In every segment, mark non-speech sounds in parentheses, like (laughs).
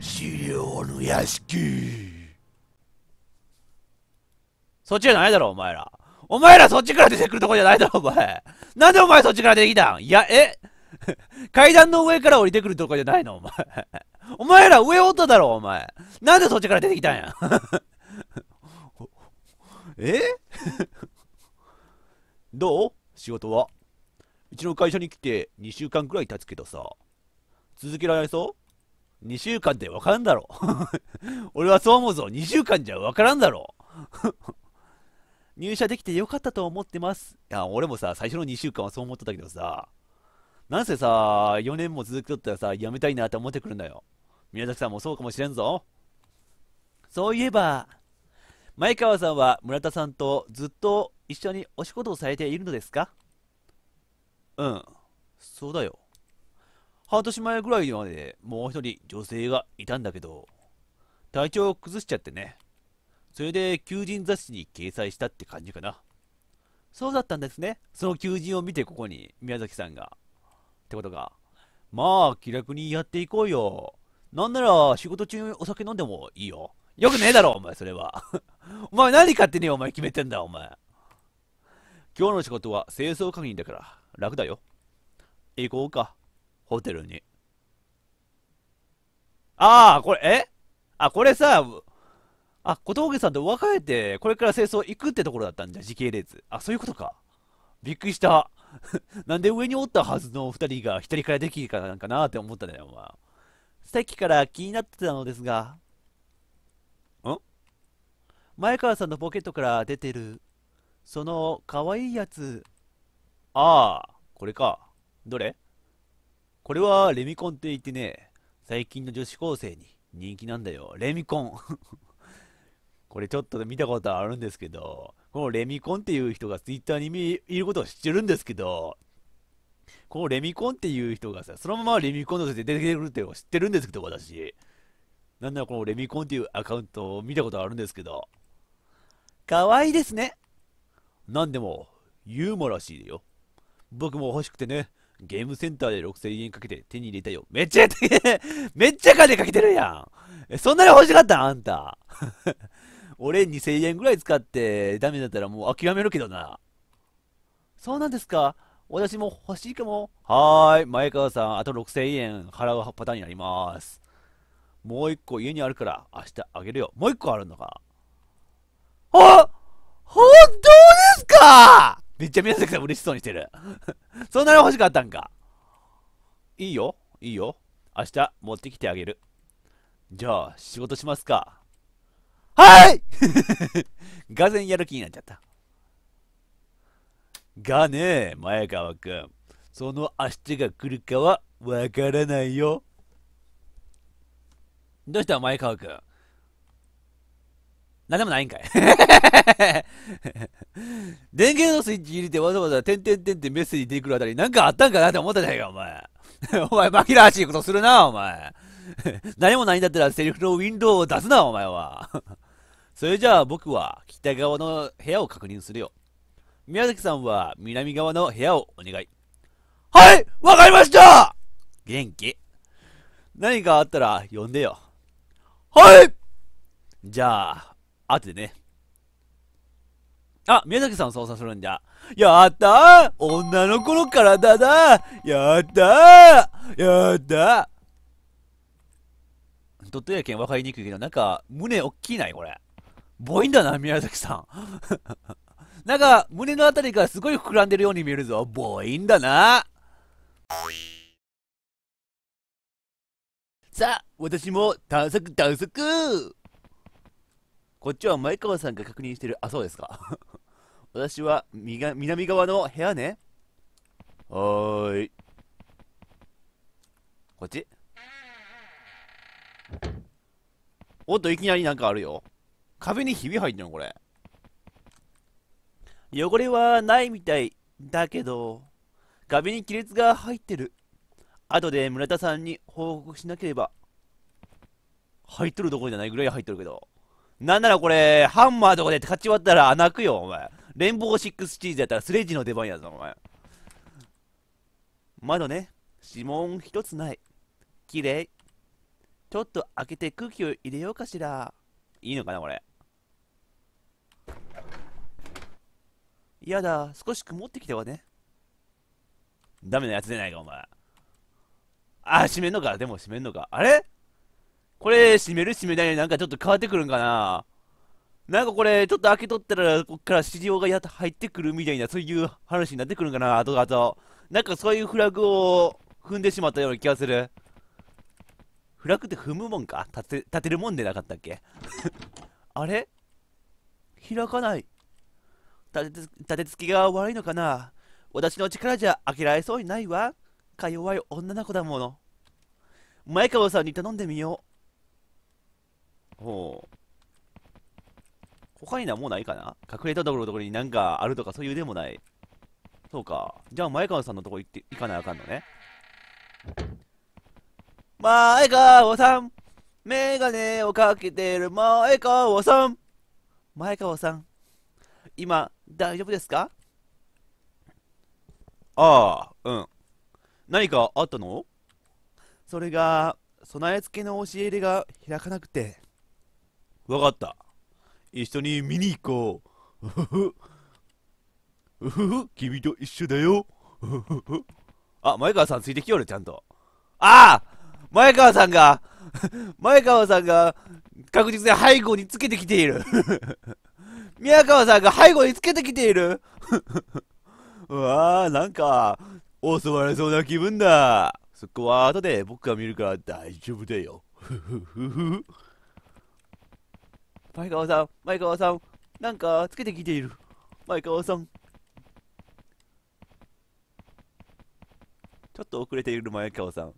資料の屋敷そっちじゃないだろお前らお前らそっちから出てくるとこじゃないだろお前なんでお前そっちから出てきたんいやえ (laughs) 階段の上から降りてくるとこじゃないのお前お前ら上おっただろお前なんでそっちから出てきたんや (laughs) え (laughs) どう仕事はうちの会社に来て2週間くらい経つけどさ続けられそう2週間でわかるんだろう (laughs) 俺はそう思うぞ2週間じゃわからんだろう (laughs) 入社できてよかったと思ってますいや俺もさ最初の2週間はそう思ってたけどさなんせさ4年も続くとったらさ辞めたいなって思ってくるんだよ宮崎さんもそうかもしれんぞそういえば前川さんは村田さんとずっと一緒にお仕事をされているのですかうんそうだよ半年前ぐらいまでもう一人女性がいたんだけど、体調を崩しちゃってね。それで求人雑誌に掲載したって感じかな。そうだったんですね。その求人を見てここに宮崎さんが。ってことか。まあ、気楽にやっていこうよ。なんなら仕事中にお酒飲んでもいいよ。よくねえだろ、お前、それは。(laughs) お前何勝手にお前決めてんだ、お前。今日の仕事は清掃確認だから楽だよ。行こうか。ホテルに。ああ、これ、えあ、これさ、あ、小峠さんと別れて、これから清掃行くってところだったんじゃ、時系列。あ、そういうことか。びっくりした。(laughs) なんで上におったはずの二人が一人からできるかなんかなって思ったね、お前。さっきから気になってたのですが。ん前川さんのポケットから出てる、そのかわいいやつ。ああ、これか。どれこれはレミコンって言ってね、最近の女子高生に人気なんだよ。レミコン (laughs) これちょっと見たことあるんですけど、このレミコンっていう人が twitter にいることを知ってるんですけど、このレミコンっていう人がさ、そのままレミコンとして出てくるっていうのを知ってるんですけど、私。なんならこのレミコンっていうアカウントを見たことあるんですけど、可愛いですね。なんでも、ユーモらしいよ。僕も欲しくてね、ゲームセンターで6000円かけて手に入れたよ。めっちゃ、(laughs) めっちゃ金かけてるやん。そんなに欲しかったあんた。(laughs) 俺2000円ぐらい使ってダメだったらもう諦めるけどな。そうなんですか私も欲しいかも。はーい。前川さん、あと6000円払うパターンになります。もう一個家にあるから明日あげるよ。もう一個あるのか。あ本当ですかめっちゃ宮崎さん嬉しそうにしてる (laughs) そんなの欲しかったんか。いいよ、いいよ。明日持ってきてあげる。じゃあ、仕事しますか。はい (laughs) がぜんやる気になっちゃった。がねえ、前川くん。その明日が来るかはわからないよ。どうした前川くん。なんでもないんかい。(laughs) 電源のスイッチ入れてわざわざ、てんてんてんってメッセージ出てくるあたり、なんかあったんかなって思ったじゃないか、お前。(laughs) お前、紛らわしいことするな、お前。(laughs) 何もないんだったらセリフのウィンドウを出すな、お前は。それじゃあ僕は北側の部屋を確認するよ。宮崎さんは南側の部屋をお願い。はいわかりました元気何かあったら呼んでよ。はいじゃあ、後でね。あ、宮崎さん操作するんじゃ。やったー女の子の体だやったーやったー鳥取やけん分かりにくいけど、なんか、胸おっきいない、これ。ボインだな、宮崎さん。(laughs) なんか、胸のあたりがすごい膨らんでるように見えるぞ。ボインだな。さあ、私も探索探索こっちは前川さんが確認してる。あ、そうですか。(laughs) 私は、みが、南側の部屋ね。はーい。こっちおっと、いきなりなんかあるよ。壁にひび入ってんの、これ。汚れはないみたい。だけど、壁に亀裂が入ってる。後で村田さんに報告しなければ。入っとるとこじゃないぐらい入っとるけど。なんならこれ、ハンマーとかで勝ち割ったら泣くよ、お前。レンボーシックスチーズやったらスレッジの出番やぞ、お前。窓ね、指紋一つない。綺麗。ちょっと開けて空気を入れようかしら。いいのかな、これ。やだ、少し曇ってきたわね。ダメなやつでないか、お前。あ、閉めんのか、でも閉めんのか。あれこれ、閉める閉めないなんかちょっと変わってくるんかななんかこれ、ちょっと開けとったら、こっから市場がやっと入ってくるみたいな、そういう話になってくるんかなあとあと。なんかそういうフラグを踏んでしまったような気がする。フラグって踏むもんか立て、立てるもんでなかったっけ (laughs) あれ開かない。立て、立て付きが悪いのかな私の力じゃ開けられそうにないわ。か弱い女の子だもの。前川さんに頼んでみよう。ほう。他にはもうないかな隠れたところのところになんかあるとかそういうでもない。そうか。じゃあ前川さんのとこ行って、行かなあかんのね。前川さんメガネをかけてる前川さん前川さん今、大丈夫ですかああ、うん。何かあったのそれが、備え付けの教え入れが開かなくて。わかった。一緒に見に行こう。うふふ。うふふ、君と一緒だよ。うふふ。あ、前川さんついてきよる、ちゃんと。ああ前川さんが、前川さんが確実に背後につけてきている。宮川さんが背後につけてきている。うわあ、なんか、襲われそうな気分だ。そこは後で僕が見るから大丈夫だよ。ふふふふ。前川さん、前川さん、なんかつけてきている。前川さん。ちょっと遅れている前川さん。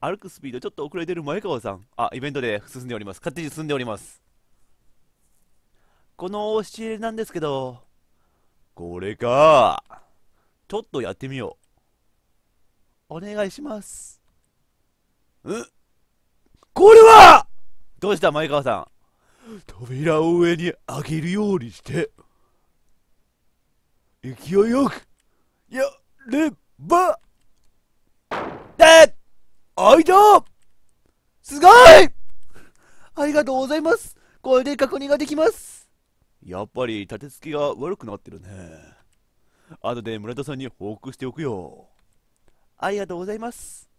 歩くスピードちょっと遅れてる前川さん。あ、イベントで進んでおります。勝手に進んでおります。この教えなんですけど、これか。ちょっとやってみよう。お願いします。うんこれはどうした前川さん扉を上に開げるようにして勢いよくやればで開いたすごいありがとうございますこれで確認ができますやっぱり立て付けが悪くなってるね後で村田さんに報告しておくよありがとうございます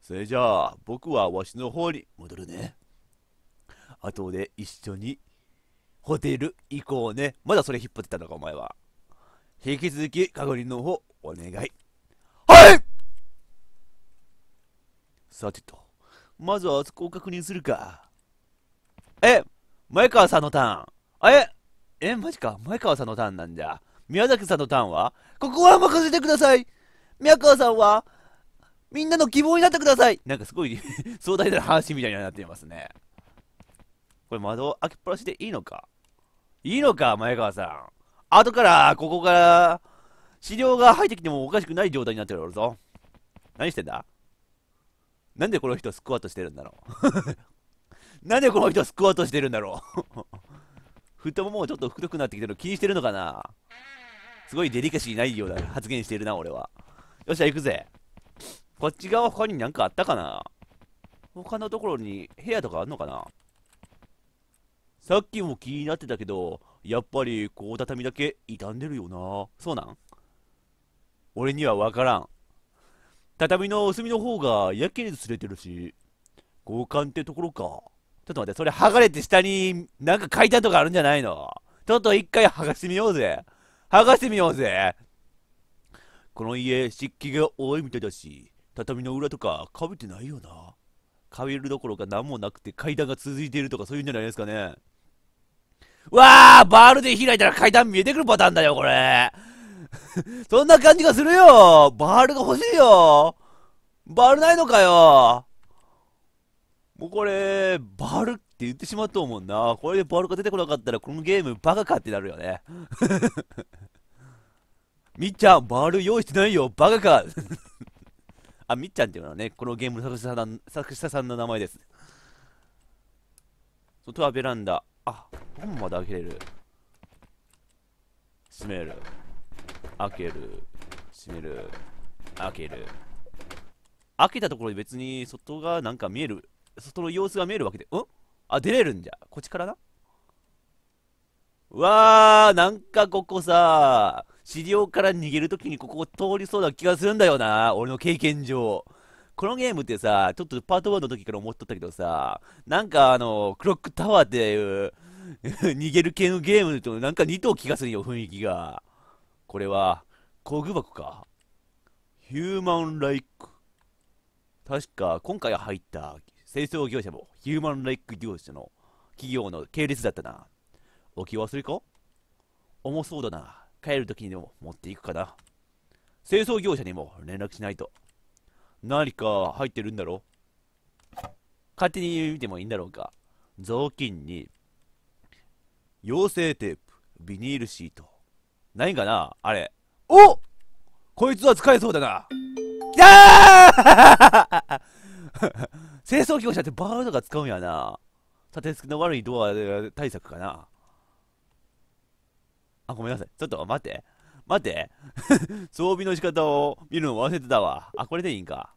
それじゃあ僕はわしの方に戻るね後で一緒にホテル行こうね。まだそれ引っ張ってたのか、お前は。引き続き、確認の方、お願い。はいさてと、まずはあそこを確認するか。え前川さんのターン。ええ、マジか。前川さんのターンなんじゃ。宮崎さんのターンはここは任せてください宮川さんはみんなの希望になってくださいなんかすごい (laughs) 壮大な話みたいになっていますね。これ窓開けっぱなしでいいのかいいのか前川さん。後から、ここから、資料が入ってきてもおかしくない状態になってるぞ。何してんだなんでこの人スクワットしてるんだろう (laughs) なんでこの人スクワットしてるんだろう (laughs) 太ももちょっと太くなってきてるの気にしてるのかなすごいデリカシーないような発言してるな、俺は。よっしゃ、行くぜ。こっち側他に何かあったかな他のところに部屋とかあんのかなさっきも気になってたけど、やっぱりこう畳だけ傷んでるよな。そうなん俺にはわからん。畳の隅の方がやけに擦れてるし、交換ってところか。ちょっと待って、それ剥がれて下になんか階段とかあるんじゃないのちょっと一回剥がしてみようぜ。剥がしてみようぜ。この家、湿気が多いみたいだし、畳の裏とかかぶってないよな。壁るどころか何もなくて階段が続いているとかそういうんじゃないですかね。わあバールで開いたら階段見えてくるパターンだよ、これ。(laughs) そんな感じがするよバールが欲しいよバールないのかよもうこれ、バールって言ってしまったと思うな。これでバールが出てこなかったら、このゲームバカかってなるよね。(laughs) みっちゃん、バール用意してないよバカか (laughs) あ、みっちゃんっていうのはね、このゲームの作者さん作者さんの名前です。外はベランダ。あ本まで開けれる閉める開ける閉める開ける開けたところで別に外がなんか見える外の様子が見えるわけでうんあ出れるんじゃこっちからなうわーなんかここさ資料から逃げるときにここを通りそうな気がするんだよな俺の経験上このゲームってさ、ちょっとパート1の時から思っとったけどさ、なんかあの、クロックタワーっていう (laughs) 逃げる系のゲームとなんか2頭気がするよ、雰囲気が。これは、工具箱か。ヒューマンライク。確か、今回入った清掃業者もヒューマンライク業者の企業の系列だったな。置き忘れか重そうだな。帰る時にでも持っていくかな。清掃業者にも連絡しないと。何か入ってるんだろ勝手に見てもいいんだろうか雑巾に、養成テープ、ビニールシート。何かなあれ。おこいつは使えそうだな。きたー (laughs) 清掃業者ってバーとか使うんやな。縦付けの悪いドア対策かな。あ、ごめんなさい。ちょっと待って。待って (laughs) 装備の仕方を見るの忘れてたわ。あ、これでいいんか。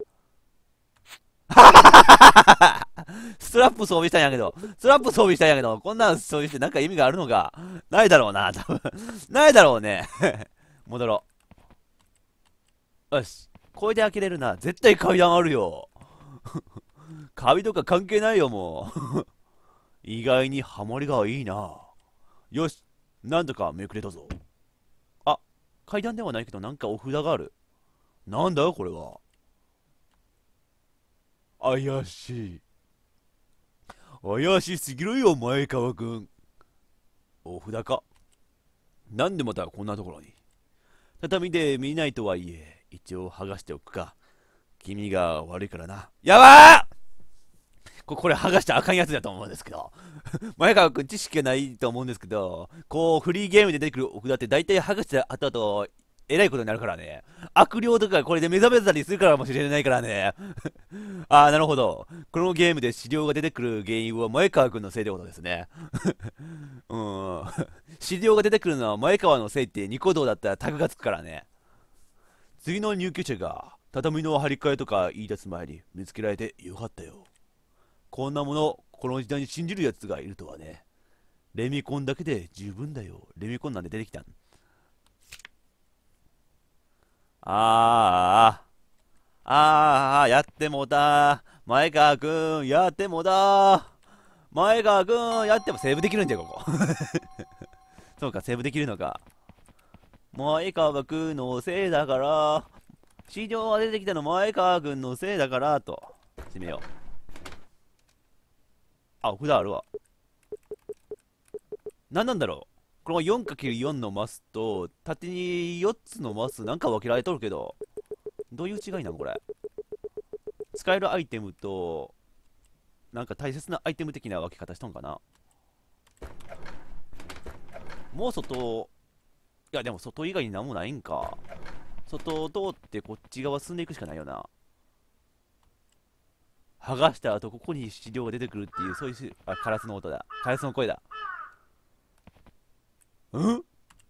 (laughs) ストラップ装備したんやけど、ストラップ装備したんやけど、こんなん装備してなんか意味があるのか。ないだろうな、多分。ないだろうね。(laughs) 戻ろう。よし。これで開けれるな。絶対階段あるよ。カビとか関係ないよ、もう。意外にハモリがいいな。よし。なんとかめくれたぞ。階段ではないけどなんかお札がある。なんだこれは。怪しい。怪しすぎるよ、前川くん。お札か。なんでまたこんなところに。畳で見ないとはいえ、一応剥がしておくか。君が悪いからな。やばこれ剥がしたらあかんやつだと思うんですけど。(laughs) 前川君知識がないと思うんですけど、こう、フリーゲームで出てくるお札って大体剥がした後と、えらいことになるからね。悪霊とかこれで目覚めたりするからもしれないからね。(laughs) ああ、なるほど。このゲームで資料が出てくる原因は前川君のせいってことですね。(laughs) うん。資料が出てくるのは前川のせいってニコ動だったらタグがつくからね。次の入居者が、畳の張り替えとか言い出す前に見つけられてよかったよ。こんなもの、この時代に信じる奴がいるとはね。レミコンだけで十分だよ。レミコンなんで出てきたんあーあー、ああ、やってもだ前川くん、やってもだ前川くん、やってもセーブできるんじゃ、ここ。(laughs) そうか、セーブできるのか。前川くんのせいだから、市場は出てきたの前川くんのせいだから、と。閉めよう。あ、札あるわ。何なんだろうこの 4×4 のマスと、縦に4つのマスなんか分けられとるけど、どういう違いなんこれ。使えるアイテムと、なんか大切なアイテム的な分け方しとんかな。もう外、いやでも外以外に何もないんか。外を通ってこっち側進んでいくしかないよな。剥がした後ここに資料が出てくるっていうそういうあカラスの音だカラスの声だん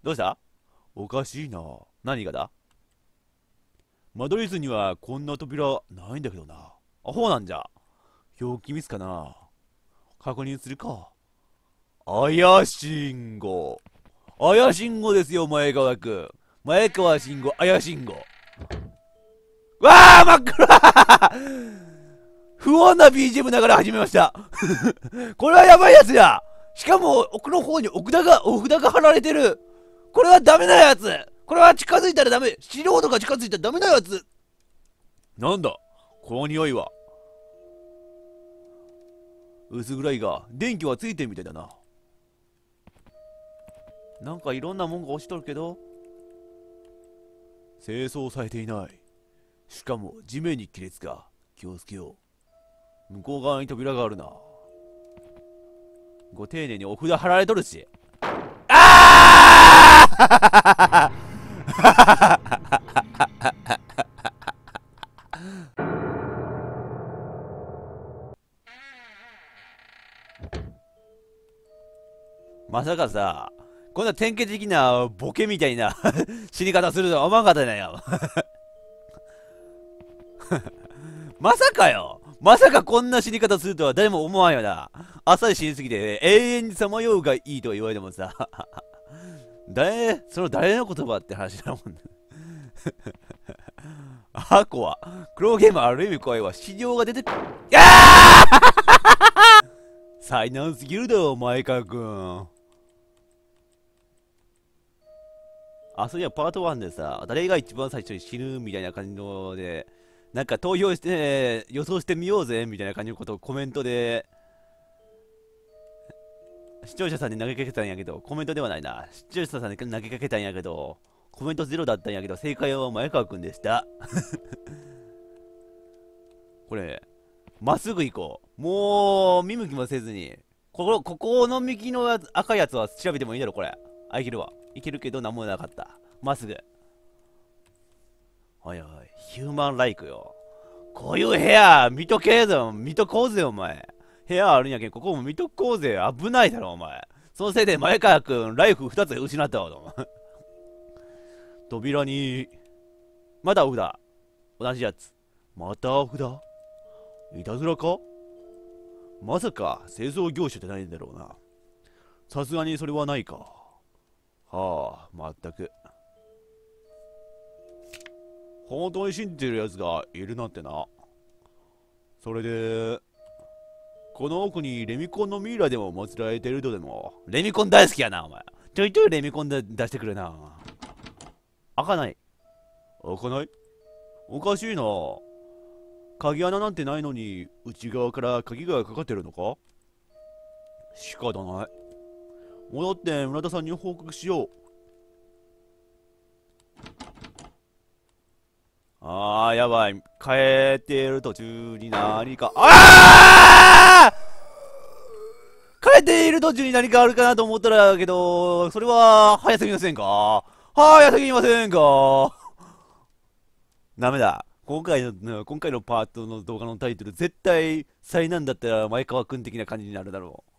どうしたおかしいな何がだマドリ図にはこんな扉ないんだけどなアホなんじゃ表記ミスかな確認するかあやしんごあやしんごですよ前川くん前川慎吾やしんごわあ真っ暗不安な BGM ながら始めました。(laughs) これはやばいやつやしかも、奥の方に奥田が、お札が貼られてるこれはダメなやつこれは近づいたらダメ素人が近づいたらダメなやつなんだこの匂いは。薄暗いが、電気はついてるみたいだな。なんかいろんなもんが落ちとるけど、清掃されていない。しかも地面に亀裂が。気をつけよう。向こう側に扉があるな。ご丁寧にお札貼られとるし。ああまさかさ、こんな典型的なボケみたいな (laughs) 死に方するとは思わんかったなよ (laughs) まさかよまさかこんな死に方するとは誰も思わんよな。朝に死にすぎて、ね、永遠にさまようがいいと言われてもさ。(laughs) 誰、その誰の言葉って話だもんね。あ、怖。黒ゲームある意味怖いわ。死尿が出て、やあ (laughs) 災難すぎるだろ、前かくん。あ、そういや、パート1でさ、誰が一番最初に死ぬみたいな感じので、ね、なんか投票して、えー、予想してみようぜ、みたいな感じのことをコメントで、視聴者さんに投げかけたんやけど、コメントではないな。視聴者さんに投げかけたんやけど、コメントゼロだったんやけど、正解は前川くんでした。(laughs) これ、まっすぐ行こう。もう、見向きもせずに。ここ、ここの右のやつ赤いやつは調べてもいいだろ、これ。あ、いけるわ。いけるけど、なんもなかった。まっすぐ。はいはい。ヒューマンライクよ。こういう部屋、見とけぞ、見とこうぜ、お前。部屋あるんやけん、ここも見とこうぜ。危ないだろ、お前。そのせいで前川くん、ライフ2つ失ったわ、お前。(laughs) 扉に、まだお札。同じやつ。またお札いたずらかまさか、製造業者じゃないんだろうな。さすがにそれはないか。はあ、まったく。本当に信じてる奴がいるなんてな。それで、この奥にレミコンのミイラでも祀られてるとでも、レミコン大好きやな、お前。ちょいちょいレミコンで出してくれな。開かない。開かないおかしいな。鍵穴なんてないのに、内側から鍵がかかってるのか仕方ない。戻って村田さんに報告しよう。あー、やばい。帰っている途中に何か、あー帰っている途中に何かあるかなと思ったら、けど、それは、早すぎませんか早すぎませんかダメだ。今回の、今回のパートの動画のタイトル、絶対、災難だったら前川くん的な感じになるだろう。